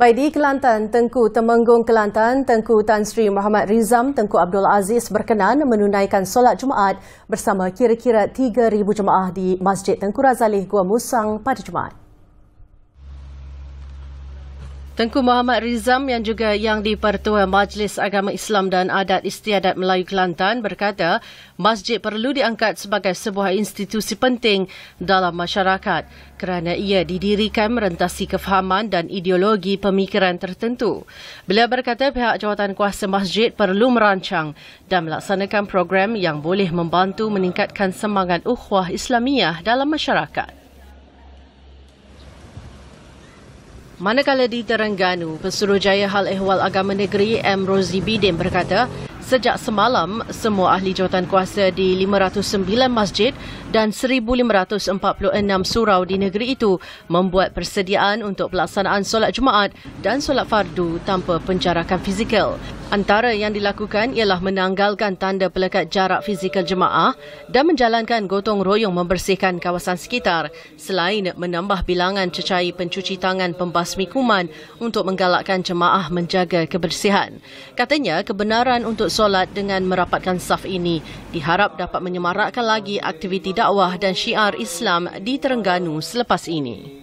Baik di Kelantan, Tengku Temenggung Kelantan, Tengku Tan Sri Muhammad Rizam, Tengku Abdul Aziz berkenan menunaikan solat Jumaat bersama kira-kira 3,000 jemaah di Masjid Tengku Razali Gua Musang pada Jumaat. Tengku Muhammad Rizam yang juga yang dipertua Majlis Agama Islam dan Adat Istiadat Melayu Kelantan berkata masjid perlu diangkat sebagai sebuah institusi penting dalam masyarakat kerana ia didirikan merentasi kefahaman dan ideologi pemikiran tertentu. Beliau berkata pihak jawatan kuasa masjid perlu merancang dan melaksanakan program yang boleh membantu meningkatkan semangat ukhwah Islamiah dalam masyarakat. Manakala di Terengganu, Pesuruhjaya Hal Ehwal Agama Negeri M. Rozi Bidin berkata, sejak semalam, semua ahli jawatan kuasa di 509 masjid dan 1,546 surau di negeri itu membuat persediaan untuk pelaksanaan solat Jumaat dan solat fardu tanpa penjarakan fizikal. Antara yang dilakukan ialah menanggalkan tanda pelekat jarak fizikal jemaah dan menjalankan gotong royong membersihkan kawasan sekitar selain menambah bilangan cecai pencuci tangan pembasmi kuman untuk menggalakkan jemaah menjaga kebersihan. Katanya kebenaran untuk solat dengan merapatkan saf ini diharap dapat menyemarakkan lagi aktiviti dakwah dan syiar Islam di Terengganu selepas ini.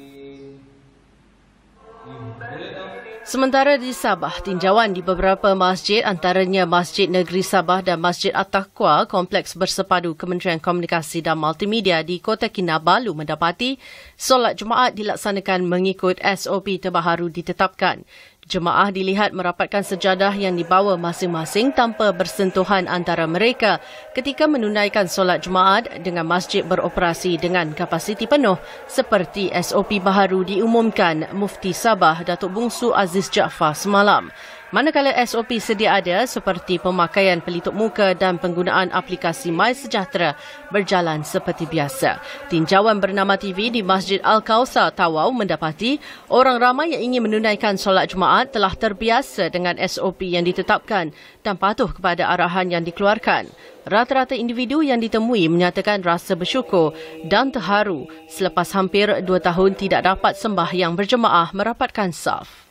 Sementara di Sabah, tinjauan di beberapa masjid antaranya Masjid Negeri Sabah dan Masjid At-Taqwa, Kompleks Bersepadu Kementerian Komunikasi dan Multimedia di Kota Kinabalu mendapati solat Jumaat dilaksanakan mengikut SOP terbaharu ditetapkan. Jemaah dilihat merapatkan sejadah yang dibawa masing-masing tanpa bersentuhan antara mereka ketika menunaikan solat jemaat dengan masjid beroperasi dengan kapasiti penuh seperti SOP baharu diumumkan Mufti Sabah Datuk Bungsu Aziz Jaafar semalam. Manakala SOP sedia ada seperti pemakaian pelitup muka dan penggunaan aplikasi My Sejahtera berjalan seperti biasa. Tinjauan bernama TV di Masjid al Kausa, Tawau mendapati orang ramai yang ingin menunaikan solat Jumaat telah terbiasa dengan SOP yang ditetapkan dan patuh kepada arahan yang dikeluarkan. Rata-rata individu yang ditemui menyatakan rasa bersyukur dan terharu selepas hampir dua tahun tidak dapat sembahyang berjemaah merapatkan saf.